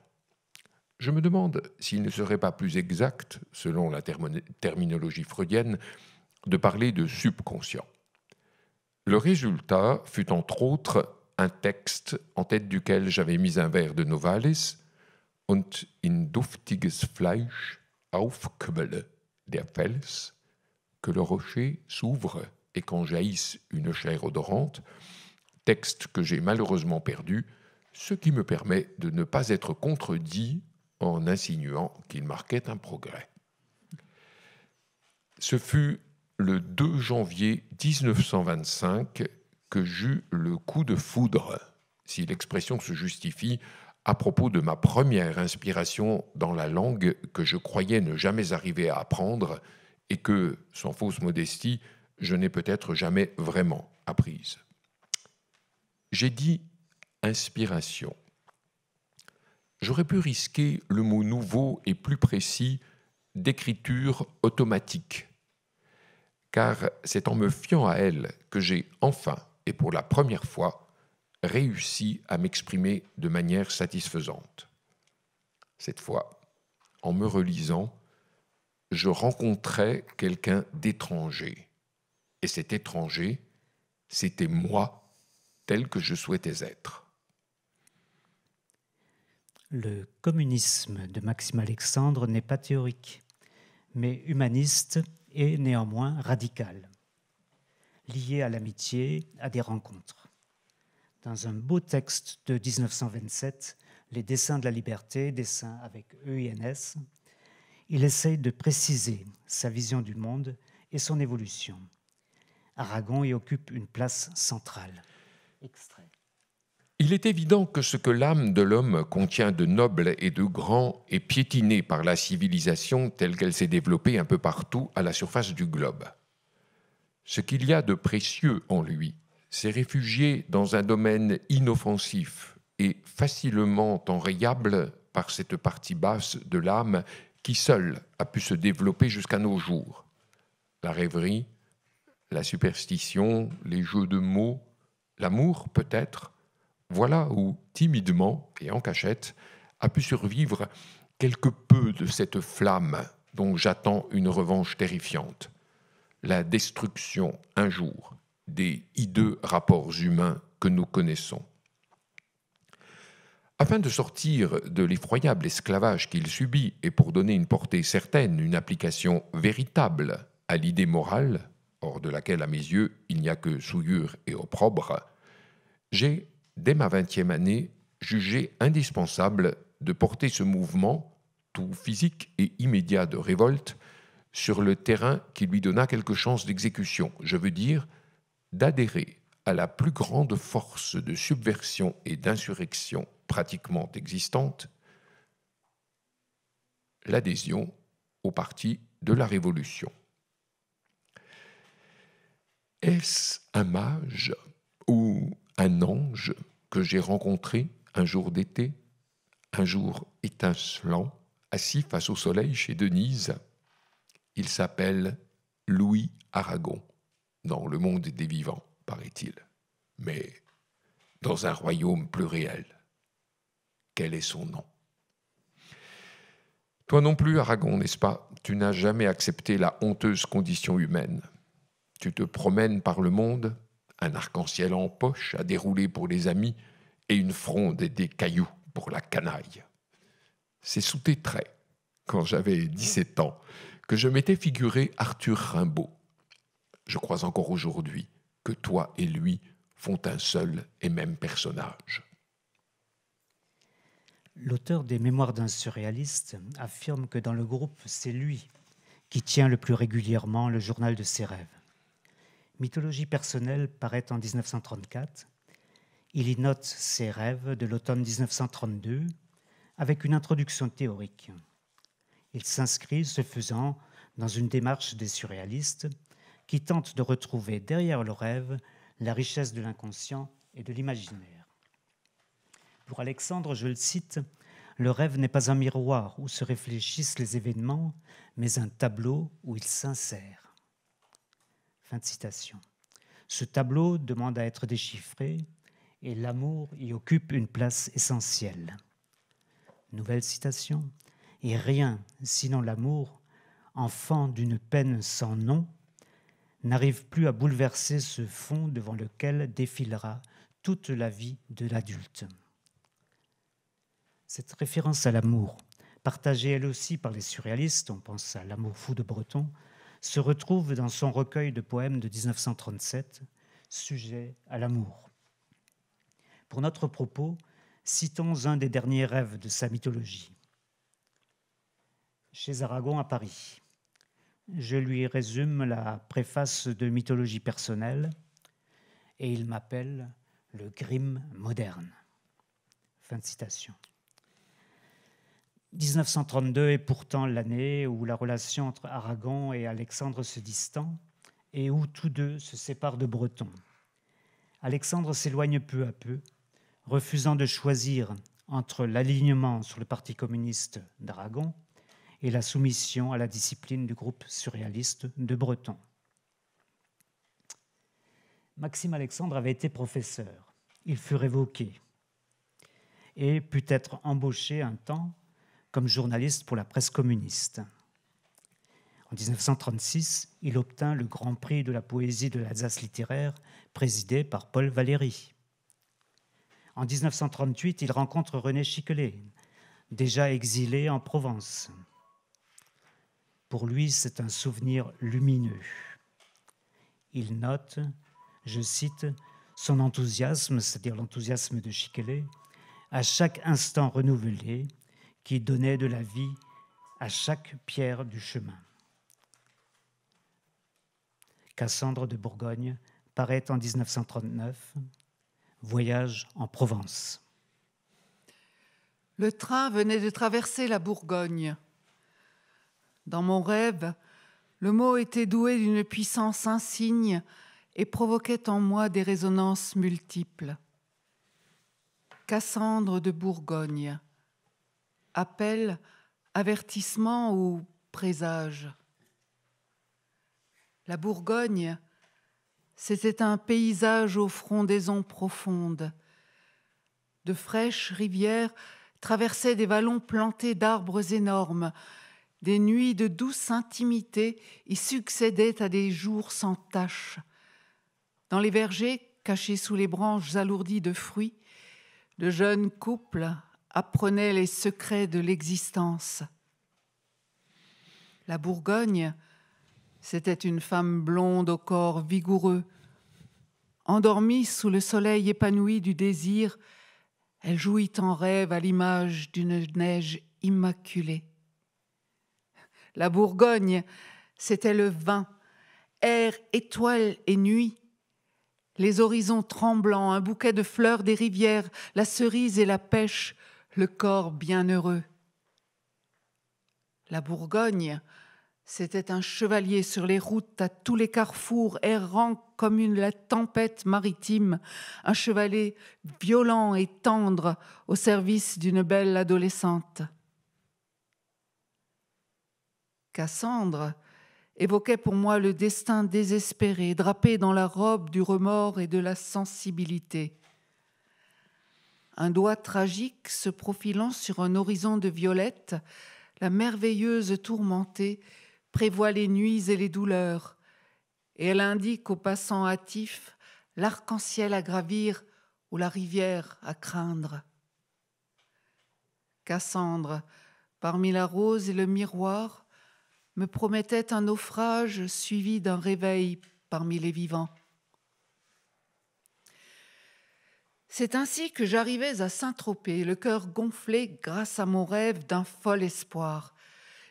Je me demande s'il ne serait pas plus exact, selon la terminologie freudienne, de parler de subconscient. Le résultat fut entre autres un texte en tête duquel j'avais mis un verre de Novalis und in duftiges Fleisch aufkümmele der Fels, que le rocher s'ouvre et qu'en jaillisse une chair odorante, texte que j'ai malheureusement perdu, ce qui me permet de ne pas être contredit en insinuant qu'il marquait un progrès. Ce fut le 2 janvier 1925 que j'eus le coup de foudre, si l'expression se justifie, à propos de ma première inspiration dans la langue que je croyais ne jamais arriver à apprendre et que, sans fausse modestie, je n'ai peut-être jamais vraiment apprise. J'ai dit inspiration. J'aurais pu risquer le mot nouveau et plus précis d'écriture automatique, car c'est en me fiant à elle que j'ai enfin et pour la première fois réussi à m'exprimer de manière satisfaisante. Cette fois, en me relisant, je rencontrais quelqu'un d'étranger. Et cet étranger, c'était moi tel que je souhaitais être. Le communisme de Maxime Alexandre n'est pas théorique, mais humaniste et néanmoins radical, lié à l'amitié, à des rencontres. Dans un beau texte de 1927, Les dessins de la liberté, dessins avec EINS, il essaye de préciser sa vision du monde et son évolution. Aragon y occupe une place centrale. Il est évident que ce que l'âme de l'homme contient de noble et de grand est piétiné par la civilisation telle qu'elle s'est développée un peu partout à la surface du globe. Ce qu'il y a de précieux en lui s'est réfugié dans un domaine inoffensif et facilement enrayable par cette partie basse de l'âme qui seule a pu se développer jusqu'à nos jours. La rêverie, la superstition, les jeux de mots, l'amour peut-être, voilà où, timidement et en cachette, a pu survivre quelque peu de cette flamme dont j'attends une revanche terrifiante, la destruction un jour des hideux rapports humains que nous connaissons. Afin de sortir de l'effroyable esclavage qu'il subit et pour donner une portée certaine, une application véritable à l'idée morale, hors de laquelle à mes yeux il n'y a que souillure et opprobre, j'ai dès ma 20e année, jugé indispensable de porter ce mouvement, tout physique et immédiat de révolte, sur le terrain qui lui donna quelque chance d'exécution, je veux dire d'adhérer à la plus grande force de subversion et d'insurrection pratiquement existante, l'adhésion au parti de la Révolution. Est-ce un mage ou un ange que j'ai rencontré un jour d'été, un jour étincelant, assis face au soleil chez Denise. Il s'appelle Louis Aragon, dans le monde des vivants, paraît-il, mais dans un royaume plus réel. Quel est son nom Toi non plus, Aragon, n'est-ce pas Tu n'as jamais accepté la honteuse condition humaine. Tu te promènes par le monde un arc-en-ciel en poche à dérouler pour les amis et une fronde et des cailloux pour la canaille. C'est sous tes traits, quand j'avais 17 ans, que je m'étais figuré Arthur Rimbaud. Je crois encore aujourd'hui que toi et lui font un seul et même personnage. L'auteur des Mémoires d'un surréaliste affirme que dans le groupe, c'est lui qui tient le plus régulièrement le journal de ses rêves. Mythologie personnelle paraît en 1934. Il y note ses rêves de l'automne 1932 avec une introduction théorique. Il s'inscrit, ce faisant, dans une démarche des surréalistes qui tente de retrouver derrière le rêve la richesse de l'inconscient et de l'imaginaire. Pour Alexandre, je le cite, le rêve n'est pas un miroir où se réfléchissent les événements, mais un tableau où il s'insère de citation. Ce tableau demande à être déchiffré et l'amour y occupe une place essentielle. Nouvelle citation. Et rien, sinon l'amour, enfant d'une peine sans nom, n'arrive plus à bouleverser ce fond devant lequel défilera toute la vie de l'adulte. Cette référence à l'amour, partagée elle aussi par les surréalistes, on pense à l'amour fou de Breton, se retrouve dans son recueil de poèmes de 1937, Sujet à l'amour. Pour notre propos, citons un des derniers rêves de sa mythologie. Chez Aragon à Paris. Je lui résume la préface de mythologie personnelle et il m'appelle le Grimm moderne. Fin de citation. 1932 est pourtant l'année où la relation entre Aragon et Alexandre se distend et où tous deux se séparent de Breton. Alexandre s'éloigne peu à peu, refusant de choisir entre l'alignement sur le Parti communiste d'Aragon et la soumission à la discipline du groupe surréaliste de Breton. Maxime Alexandre avait été professeur. Il fut révoqué et put être embauché un temps comme journaliste pour la presse communiste. En 1936, il obtint le Grand Prix de la poésie de l'Alsace littéraire, présidé par Paul Valéry. En 1938, il rencontre René Chiquelet, déjà exilé en Provence. Pour lui, c'est un souvenir lumineux. Il note, je cite, son enthousiasme, c'est-à-dire l'enthousiasme de Chiquelet, à chaque instant renouvelé, qui donnait de la vie à chaque pierre du chemin. Cassandre de Bourgogne paraît en 1939, Voyage en Provence. Le train venait de traverser la Bourgogne. Dans mon rêve, le mot était doué d'une puissance insigne et provoquait en moi des résonances multiples. Cassandre de Bourgogne appel, avertissement ou présage. La Bourgogne, c'était un paysage aux frondaisons profondes. De fraîches rivières traversaient des vallons plantés d'arbres énormes. Des nuits de douce intimité y succédaient à des jours sans tache. Dans les vergers, cachés sous les branches alourdies de fruits, de jeunes couples apprenait les secrets de l'existence. La Bourgogne, c'était une femme blonde au corps vigoureux. Endormie sous le soleil épanoui du désir, elle jouit en rêve à l'image d'une neige immaculée. La Bourgogne, c'était le vin, air, étoiles et nuit. Les horizons tremblants, un bouquet de fleurs des rivières, la cerise et la pêche, le corps bienheureux. La Bourgogne, c'était un chevalier sur les routes à tous les carrefours, errant comme une la tempête maritime, un chevalier violent et tendre au service d'une belle adolescente. Cassandre évoquait pour moi le destin désespéré, drapé dans la robe du remords et de la sensibilité un doigt tragique se profilant sur un horizon de violette, la merveilleuse tourmentée prévoit les nuits et les douleurs, et elle indique aux passants hâtifs l'arc-en-ciel à gravir ou la rivière à craindre. Cassandre, parmi la rose et le miroir, me promettait un naufrage suivi d'un réveil parmi les vivants. C'est ainsi que j'arrivais à Saint-Tropez, le cœur gonflé grâce à mon rêve d'un fol espoir.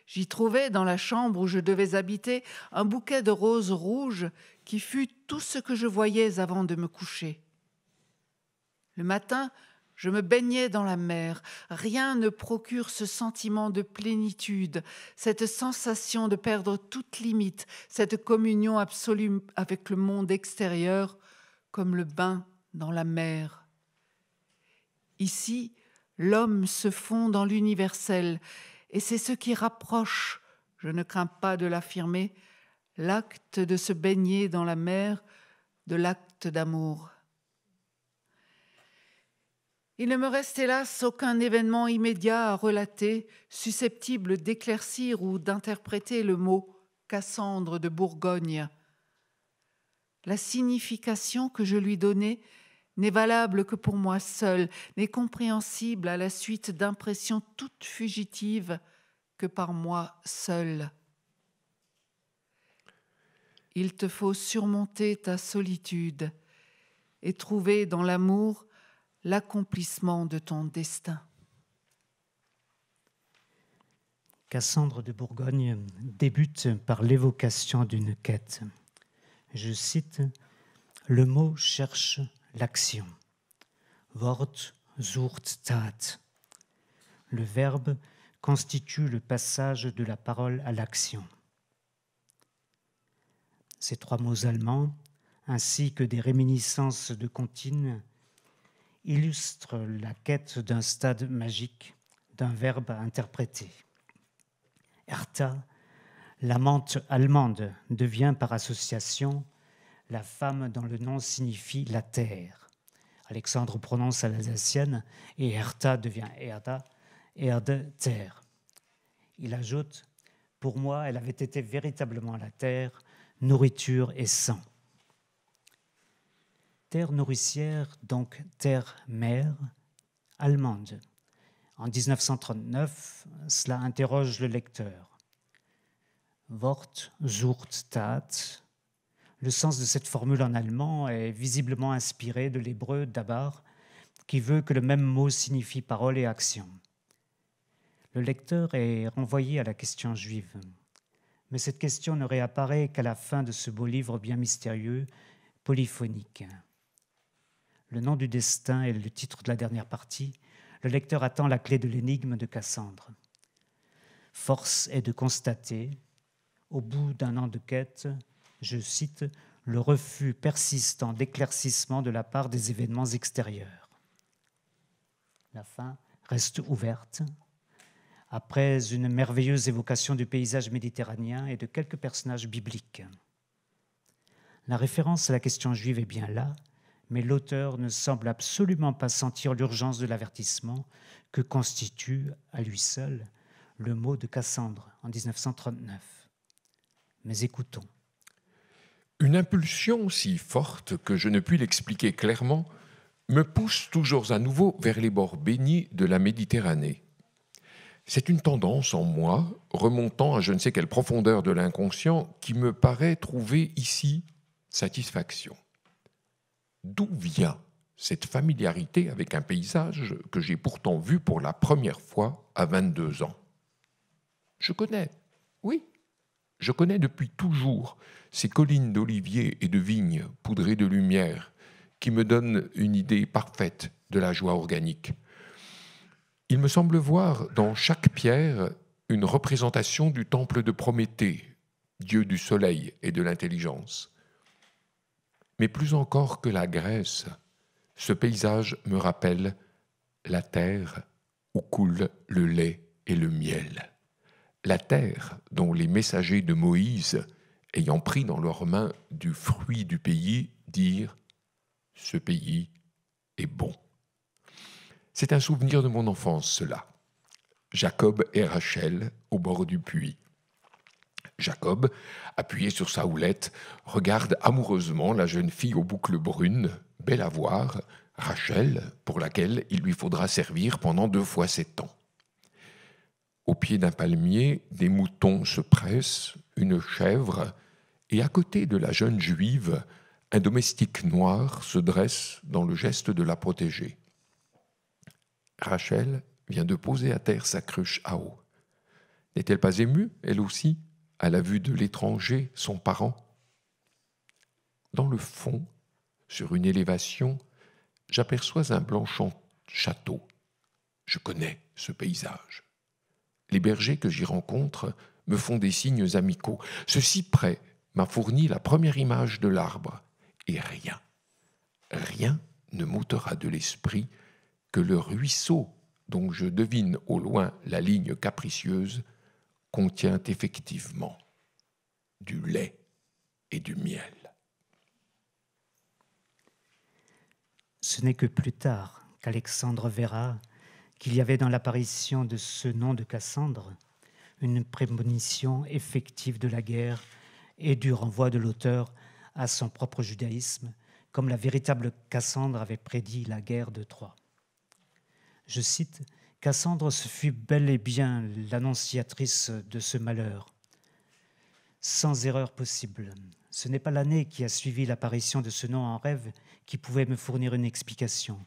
J'y trouvais, dans la chambre où je devais habiter, un bouquet de roses rouges qui fut tout ce que je voyais avant de me coucher. Le matin, je me baignais dans la mer. Rien ne procure ce sentiment de plénitude, cette sensation de perdre toute limite, cette communion absolue avec le monde extérieur, comme le bain dans la mer. Ici, l'homme se fond dans l'universel, et c'est ce qui rapproche, je ne crains pas de l'affirmer, l'acte de se baigner dans la mer de l'acte d'amour. Il ne me reste hélas aucun événement immédiat à relater susceptible d'éclaircir ou d'interpréter le mot Cassandre de Bourgogne. La signification que je lui donnais n'est valable que pour moi seul, n'est compréhensible à la suite d'impressions toutes fugitives que par moi seul. Il te faut surmonter ta solitude et trouver dans l'amour l'accomplissement de ton destin. Cassandre de Bourgogne débute par l'évocation d'une quête. Je cite, Le mot cherche l'action. Wort sucht Tat. Le verbe constitue le passage de la parole à l'action. Ces trois mots allemands, ainsi que des réminiscences de Contine, illustrent la quête d'un stade magique, d'un verbe à interpréter. Hertha, l'amante allemande, devient par association la femme dont le nom signifie la terre. Alexandre prononce à l'alsacienne et Erta devient Erda, Erde, terre. Il ajoute Pour moi, elle avait été véritablement la terre, nourriture et sang. Terre nourricière, donc terre-mère, allemande. En 1939, cela interroge le lecteur. Wort sucht Tat, le sens de cette formule en allemand est visiblement inspiré de l'hébreu dabar, qui veut que le même mot signifie parole et action. Le lecteur est renvoyé à la question juive. Mais cette question ne réapparaît qu'à la fin de ce beau livre bien mystérieux, polyphonique. Le nom du destin est le titre de la dernière partie. Le lecteur attend la clé de l'énigme de Cassandre. Force est de constater, au bout d'un an de quête, je cite, le refus persistant d'éclaircissement de la part des événements extérieurs. La fin reste ouverte. Après une merveilleuse évocation du paysage méditerranéen et de quelques personnages bibliques. La référence à la question juive est bien là, mais l'auteur ne semble absolument pas sentir l'urgence de l'avertissement que constitue, à lui seul, le mot de Cassandre en 1939. Mais écoutons. Une impulsion si forte que je ne puis l'expliquer clairement me pousse toujours à nouveau vers les bords bénis de la Méditerranée. C'est une tendance en moi, remontant à je ne sais quelle profondeur de l'inconscient, qui me paraît trouver ici satisfaction. D'où vient cette familiarité avec un paysage que j'ai pourtant vu pour la première fois à 22 ans Je connais, oui, je connais depuis toujours ces collines d'oliviers et de vignes poudrées de lumière qui me donnent une idée parfaite de la joie organique. Il me semble voir dans chaque pierre une représentation du temple de Prométhée, dieu du soleil et de l'intelligence. Mais plus encore que la Grèce, ce paysage me rappelle la terre où coule le lait et le miel la terre dont les messagers de Moïse, ayant pris dans leurs mains du fruit du pays, dirent ⁇ Ce pays est bon ⁇ C'est un souvenir de mon enfance, cela. Jacob et Rachel au bord du puits. Jacob, appuyé sur sa houlette, regarde amoureusement la jeune fille aux boucles brunes, belle à voir, Rachel, pour laquelle il lui faudra servir pendant deux fois sept ans. Au pied d'un palmier, des moutons se pressent, une chèvre, et à côté de la jeune juive, un domestique noir se dresse dans le geste de la protéger. Rachel vient de poser à terre sa cruche à eau. N'est-elle pas émue, elle aussi, à la vue de l'étranger, son parent Dans le fond, sur une élévation, j'aperçois un blanchant château. Je connais ce paysage les bergers que j'y rencontre me font des signes amicaux. Ce cyprès m'a fourni la première image de l'arbre, et rien, rien ne m'ôtera de l'esprit que le ruisseau dont je devine au loin la ligne capricieuse contient effectivement du lait et du miel. Ce n'est que plus tard qu'Alexandre verra qu'il y avait dans l'apparition de ce nom de Cassandre une prémonition effective de la guerre et du renvoi de l'auteur à son propre judaïsme, comme la véritable Cassandre avait prédit la guerre de Troie. Je cite, Cassandre se fut bel et bien l'annonciatrice de ce malheur, sans erreur possible. Ce n'est pas l'année qui a suivi l'apparition de ce nom en rêve qui pouvait me fournir une explication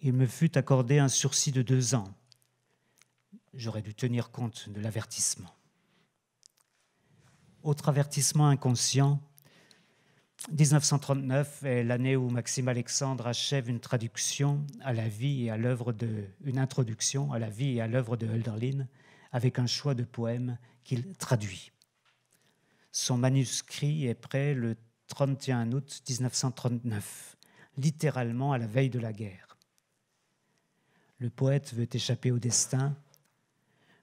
il me fut accordé un sursis de deux ans. J'aurais dû tenir compte de l'avertissement. Autre avertissement inconscient, 1939 est l'année où Maxime Alexandre achève une traduction à la vie et à l'œuvre de une introduction à la vie et à l'œuvre de Hölderlin avec un choix de poèmes qu'il traduit. Son manuscrit est prêt le 31 août 1939, littéralement à la veille de la guerre. Le poète veut échapper au destin,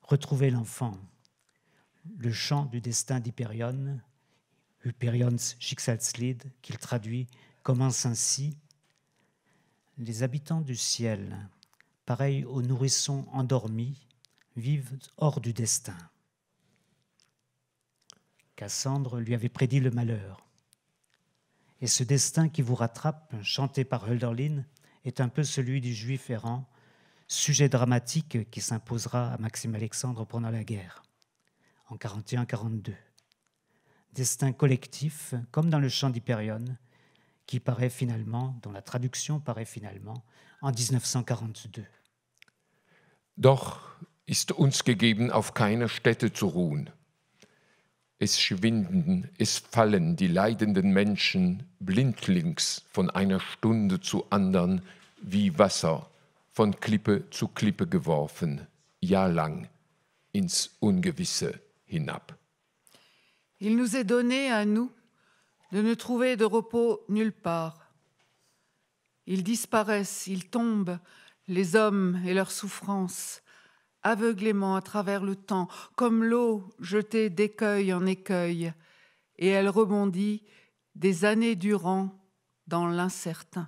retrouver l'enfant. Le chant du destin d'Hyperion, Hyperion's Schicksalslied, qu'il traduit, commence ainsi. Les habitants du ciel, pareils aux nourrissons endormis, vivent hors du destin. Cassandre lui avait prédit le malheur. Et ce destin qui vous rattrape, chanté par Hölderlin, est un peu celui du juif errant sujet dramatique qui s'imposera à Maxime Alexandre pendant la guerre, en 41-42. Destin collectif, comme dans le chant d'Hyperion, qui paraît finalement, dont la traduction paraît finalement, en 1942. Doch ist uns gegeben, auf keiner Stätte zu ruhen. Es schwinden, es fallen die leidenden Menschen blindlings von einer Stunde zu andern wie Wasser von Klippe zu Klippe geworfen, ins Ungewisse hinab. Il nous est donné à nous de ne trouver de repos nulle part. Ils disparaissent, ils tombent, les hommes et leurs souffrances, aveuglément à travers le temps, comme l'eau jetée d'écueil en écueil, et elle rebondit des années durant dans l'incertain.